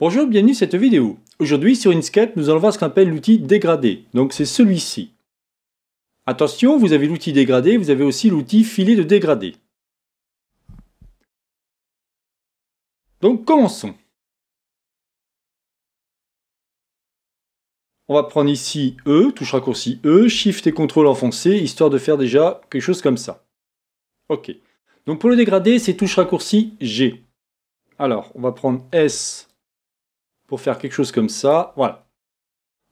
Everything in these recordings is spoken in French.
Bonjour, bienvenue dans cette vidéo. Aujourd'hui sur Inkscape, nous allons voir ce qu'on appelle l'outil dégradé. Donc c'est celui-ci. Attention, vous avez l'outil dégradé, vous avez aussi l'outil filet de dégradé. Donc commençons. On va prendre ici E, touche raccourci E, Shift et CTRL enfoncé, histoire de faire déjà quelque chose comme ça. Ok. Donc pour le dégradé, c'est touche raccourci G. Alors, on va prendre S, pour faire quelque chose comme ça. Voilà.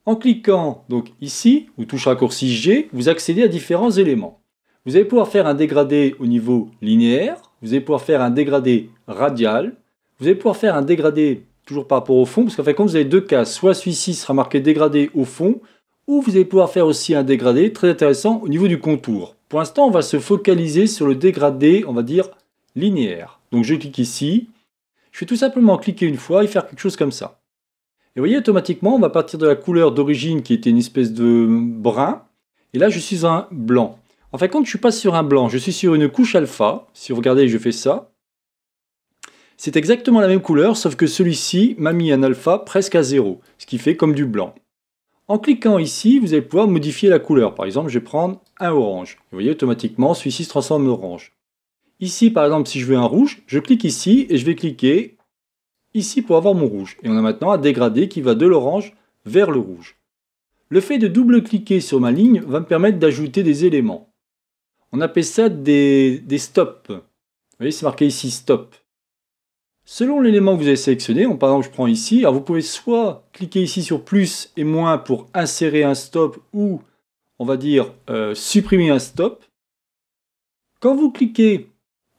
En cliquant donc ici, ou touche raccourci G, vous accédez à différents éléments. Vous allez pouvoir faire un dégradé au niveau linéaire, vous allez pouvoir faire un dégradé radial, vous allez pouvoir faire un dégradé toujours par rapport au fond, parce qu'en fait quand vous avez deux cas, soit celui-ci sera marqué dégradé au fond, ou vous allez pouvoir faire aussi un dégradé très intéressant au niveau du contour. Pour l'instant, on va se focaliser sur le dégradé, on va dire, linéaire. Donc je clique ici, je vais tout simplement cliquer une fois et faire quelque chose comme ça. Et vous voyez, automatiquement, on va partir de la couleur d'origine qui était une espèce de brun. Et là, je suis un blanc. En fait, quand je suis pas sur un blanc, je suis sur une couche alpha. Si vous regardez, je fais ça. C'est exactement la même couleur, sauf que celui-ci m'a mis un alpha presque à zéro, ce qui fait comme du blanc. En cliquant ici, vous allez pouvoir modifier la couleur. Par exemple, je vais prendre un orange. Vous voyez, automatiquement, celui-ci se transforme en orange. Ici, par exemple, si je veux un rouge, je clique ici et je vais cliquer ici pour avoir mon rouge, et on a maintenant un dégradé qui va de l'orange vers le rouge. Le fait de double-cliquer sur ma ligne va me permettre d'ajouter des éléments. On appelle ça des, stops. Vous voyez, c'est marqué ici stop. Selon l'élément que vous avez sélectionné, en par exemple je prends ici, alors vous pouvez soit cliquer ici sur plus et moins pour insérer un stop ou on va dire euh, supprimer un stop. Quand vous cliquez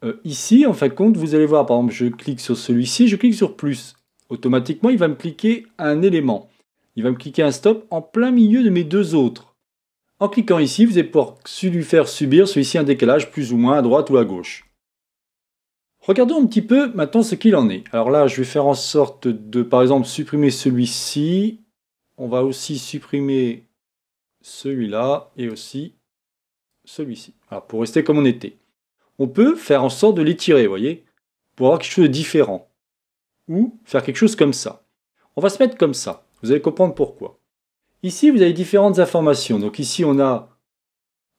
euh, ici, en fin de compte, vous allez voir, par exemple, je clique sur celui-ci, je clique sur plus. Automatiquement, il va me cliquer un élément. Il va me cliquer un stop en plein milieu de mes deux autres. En cliquant ici, vous allez pouvoir lui faire subir celui-ci un décalage plus ou moins à droite ou à gauche. Regardons un petit peu maintenant ce qu'il en est. Alors là, je vais faire en sorte de, par exemple, supprimer celui-ci. On va aussi supprimer celui-là et aussi celui-ci. pour rester comme on était on peut faire en sorte de l'étirer, vous voyez, pour avoir quelque chose de différent. Ou faire quelque chose comme ça. On va se mettre comme ça. Vous allez comprendre pourquoi. Ici, vous avez différentes informations. Donc ici, on a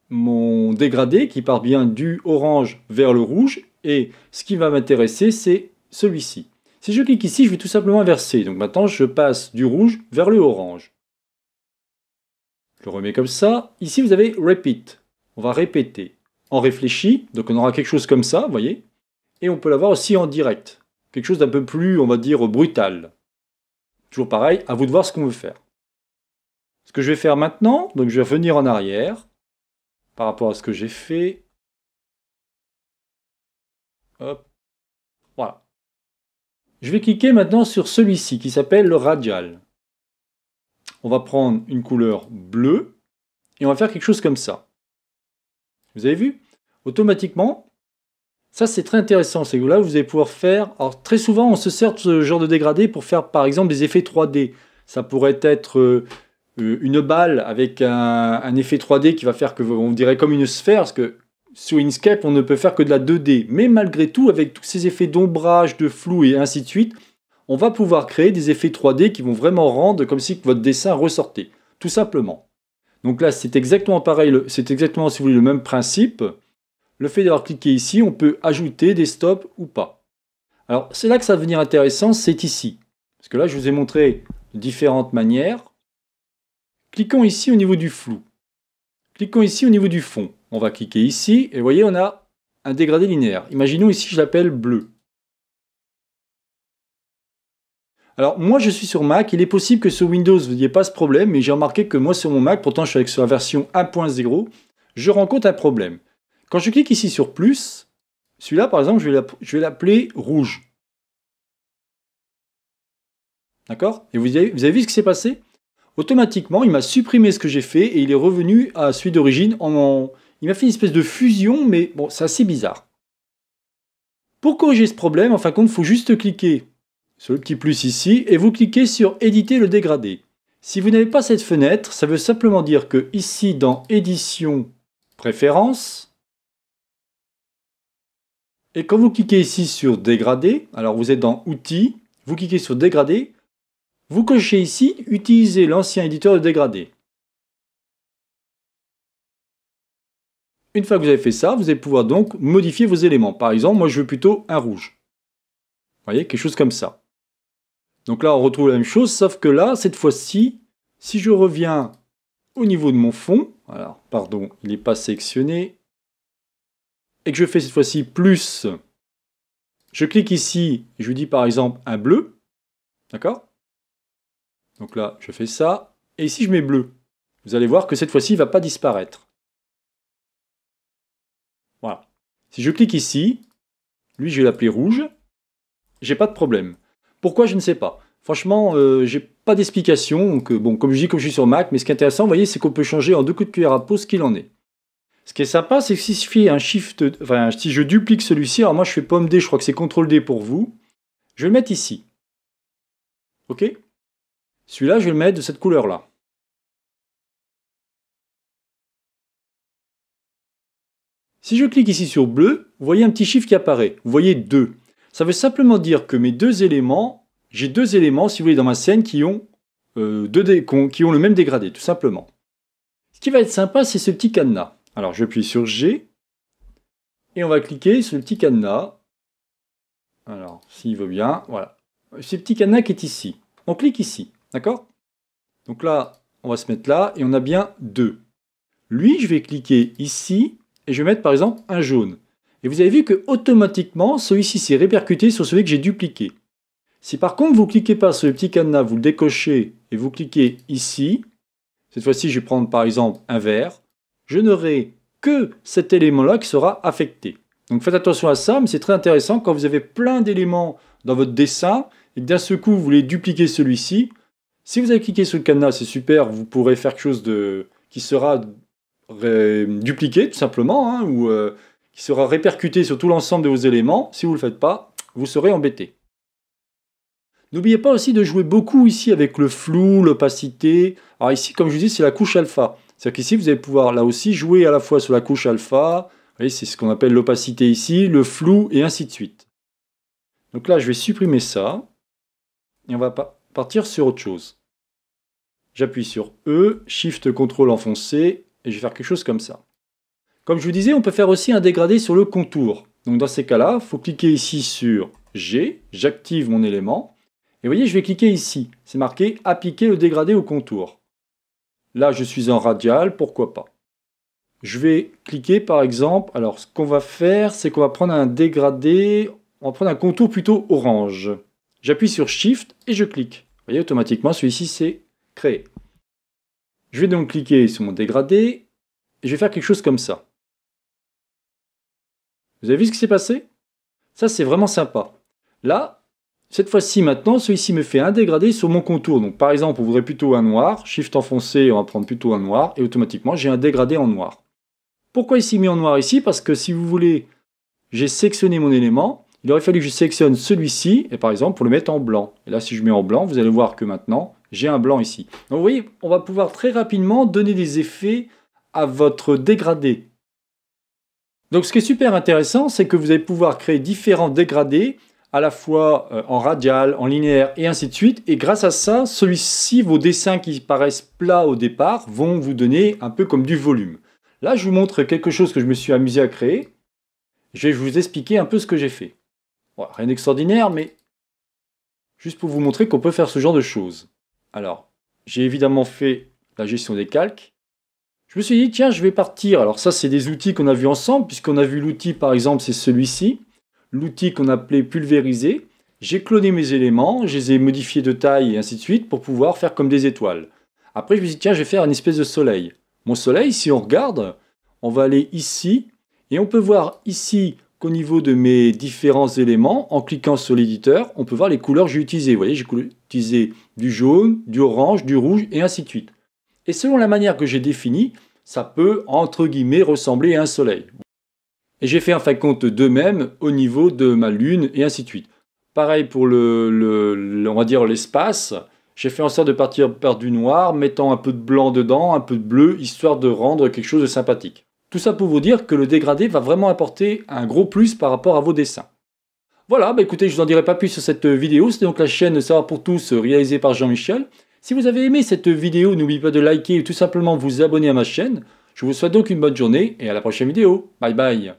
mon dégradé qui part bien du orange vers le rouge. Et ce qui va m'intéresser, c'est celui-ci. Si je clique ici, je vais tout simplement inverser. Donc maintenant, je passe du rouge vers le orange. Je le remets comme ça. Ici, vous avez Repeat. On va répéter en réfléchi. Donc on aura quelque chose comme ça, vous voyez. Et on peut l'avoir aussi en direct. Quelque chose d'un peu plus, on va dire, brutal. Toujours pareil, à vous de voir ce qu'on veut faire. Ce que je vais faire maintenant, donc je vais venir en arrière par rapport à ce que j'ai fait. Hop. Voilà. Je vais cliquer maintenant sur celui-ci qui s'appelle le radial. On va prendre une couleur bleue et on va faire quelque chose comme ça. Vous avez vu Automatiquement, ça c'est très intéressant, c'est que là vous allez pouvoir faire... Alors très souvent on se sert de ce genre de dégradé pour faire par exemple des effets 3D. Ça pourrait être euh, euh, une balle avec un, un, effet 3D qui va faire que, on dirait comme une sphère, parce que sur Inkscape on ne peut faire que de la 2D. Mais malgré tout, avec tous ces effets d'ombrage, de flou et ainsi de suite, on va pouvoir créer des effets 3D qui vont vraiment rendre comme si votre dessin ressortait, tout simplement. Donc là, c'est exactement pareil, c'est exactement, si vous voulez, le même principe. Le fait d'avoir cliqué ici, on peut ajouter des stops ou pas. Alors, c'est là que ça va devenir intéressant, c'est ici. Parce que là, je vous ai montré différentes manières. Cliquons ici au niveau du flou. Cliquons ici au niveau du fond. On va cliquer ici, et vous voyez, on a un dégradé linéaire. Imaginons ici, je l'appelle bleu. Alors moi je suis sur Mac, il est possible que sur Windows vous n'ayez pas ce problème, mais j'ai remarqué que moi sur mon Mac, pourtant je suis avec sur la version 1.0, je rencontre un problème. Quand je clique ici sur plus, celui-là par exemple je vais l'appeler rouge. D'accord Et vous avez, vu ce qui s'est passé Automatiquement, il m'a supprimé ce que j'ai fait et il est revenu à celui d'origine. Il m'a fait une espèce de fusion, mais bon, c'est assez bizarre. Pour corriger ce problème, en fin de compte, il faut juste cliquer sur le petit plus ici et vous cliquez sur éditer le dégradé. Si vous n'avez pas cette fenêtre, ça veut simplement dire que ici dans édition préférences et quand vous cliquez ici sur dégradé, alors vous êtes dans outils, vous cliquez sur dégradé, vous cochez ici utiliser l'ancien éditeur de dégradé. Une fois que vous avez fait ça, vous allez pouvoir donc modifier vos éléments. Par exemple, moi je veux plutôt un rouge. Vous voyez, quelque chose comme ça. Donc là, on retrouve la même chose, sauf que là, cette fois-ci, si je reviens au niveau de mon fond, alors, pardon, il n'est pas sélectionné, et que je fais cette fois-ci plus, je clique ici, je lui dis par exemple un bleu, d'accord Donc là, je fais ça, et ici, je mets bleu. Vous allez voir que cette fois-ci, il ne va pas disparaître. Voilà. Si je clique ici, lui, je vais l'appeler rouge, j'ai pas de problème. Pourquoi je ne sais pas. Franchement, euh, j'ai pas d'explication. Euh, bon, comme je dis, comme je suis sur Mac, mais ce qui est intéressant, vous voyez, c'est qu'on peut changer en deux coups de cuillère à peau ce qu'il en est. Ce qui est sympa, c'est que si je fais un shift, enfin, si je duplique celui-ci, alors moi je fais pomme D, je crois que c'est CTRL D pour vous. Je vais le mettre ici. OK Celui-là, je vais le mettre de cette couleur-là. Si je clique ici sur bleu, vous voyez un petit chiffre qui apparaît. Vous voyez 2. Ça veut simplement dire que mes deux éléments, j'ai deux éléments, si vous voulez, dans ma scène qui ont, euh, deux qui ont le même dégradé, tout simplement. Ce qui va être sympa, c'est ce petit cadenas. Alors je vais appuyer sur G, et on va cliquer sur le petit cadenas. Alors, s'il veut bien, voilà. Ce petit cadenas qui est ici. On clique ici, d'accord Donc là, on va se mettre là, et on a bien deux. Lui, je vais cliquer ici, et je vais mettre par exemple un jaune. Et vous avez vu que automatiquement, celui-ci s'est répercuté sur celui que j'ai dupliqué. Si par contre vous ne cliquez pas sur le petit cadenas, vous le décochez et vous cliquez ici, cette fois-ci je vais prendre par exemple un verre, je n'aurai que cet élément-là qui sera affecté. Donc faites attention à ça, mais c'est très intéressant quand vous avez plein d'éléments dans votre dessin et que d'un seul coup vous voulez dupliquer celui-ci. Si vous avez cliqué sur le cadenas, c'est super, vous pourrez faire quelque chose de... qui sera euh, dupliqué tout simplement, hein, ou euh, qui sera répercuté sur tout l'ensemble de vos éléments. Si vous ne le faites pas, vous serez embêté. N'oubliez pas aussi de jouer beaucoup ici avec le flou, l'opacité. Alors ici, comme je vous dis, c'est la couche alpha. C'est-à-dire qu'ici, vous allez pouvoir là aussi jouer à la fois sur la couche alpha, voyez, c'est ce qu'on appelle l'opacité ici, le flou, et ainsi de suite. Donc là, je vais supprimer ça, et on va partir sur autre chose. J'appuie sur E, Shift, Ctrl enfoncé, et je vais faire quelque chose comme ça. Comme je vous disais, on peut faire aussi un dégradé sur le contour. Donc dans ces cas-là, il faut cliquer ici sur G, j'active mon élément. Et vous voyez, je vais cliquer ici. C'est marqué Appliquer le dégradé au contour. Là, je suis en radial, pourquoi pas. Je vais cliquer par exemple, alors ce qu'on va faire, c'est qu'on va prendre un dégradé, on va prendre un contour plutôt orange. J'appuie sur Shift et je clique. Vous voyez, automatiquement, celui-ci s'est créé. Je vais donc cliquer sur mon dégradé et je vais faire quelque chose comme ça. Vous avez vu ce qui s'est passé Ça, c'est vraiment sympa. Là, cette fois-ci, maintenant, celui-ci me fait un dégradé sur mon contour. Donc, par exemple, on voudrait plutôt un noir. Shift enfoncé, on va prendre plutôt un noir. Et automatiquement, j'ai un dégradé en noir. Pourquoi ici, mis en noir ici Parce que si vous voulez, j'ai sectionné mon élément. Il aurait fallu que je sélectionne celui-ci, et par exemple, pour le mettre en blanc. Et là, si je mets en blanc, vous allez voir que maintenant, j'ai un blanc ici. Donc, vous voyez, on va pouvoir très rapidement donner des effets à votre dégradé. Donc ce qui est super intéressant, c'est que vous allez pouvoir créer différents dégradés, à la fois euh, en radial, en linéaire et ainsi de suite. Et grâce à ça, celui-ci, vos dessins qui paraissent plats au départ, vont vous donner un peu comme du volume. Là, je vous montre quelque chose que je me suis amusé à créer. Je vais vous expliquer un peu ce que j'ai fait. rien d'extraordinaire, mais juste pour vous montrer qu'on peut faire ce genre de choses. Alors, j'ai évidemment fait la gestion des calques. Je me suis dit, tiens, je vais partir. Alors ça, c'est des outils qu'on a vus ensemble, puisqu'on a vu l'outil, par exemple, c'est celui-ci, l'outil qu'on appelait pulvériser. J'ai cloné mes éléments, je les ai modifiés de taille et ainsi de suite pour pouvoir faire comme des étoiles. Après, je me suis dit, tiens, je vais faire une espèce de soleil. Mon soleil, si on regarde, on va aller ici, et on peut voir ici qu'au niveau de mes différents éléments, en cliquant sur l'éditeur, on peut voir les couleurs que j'ai utilisées. Vous voyez, j'ai utilisé du jaune, du orange, du rouge, et ainsi de suite. Et selon la manière que j'ai définie, ça peut, entre guillemets, ressembler à un soleil. Et j'ai fait en fin compte de même au niveau de ma lune et ainsi de suite. Pareil pour le, on va dire l'espace. J'ai fait en sorte de partir par du noir, mettant un peu de blanc dedans, un peu de bleu, histoire de rendre quelque chose de sympathique. Tout ça pour vous dire que le dégradé va vraiment apporter un gros plus par rapport à vos dessins. Voilà, bah écoutez, je vous en dirai pas plus sur cette vidéo. C'était donc la chaîne Savoir pour tous réalisée par Jean-Michel. Si vous avez aimé cette vidéo, n'oubliez pas de liker et tout simplement vous abonner à ma chaîne. Je vous souhaite donc une bonne journée et à la prochaine vidéo. Bye bye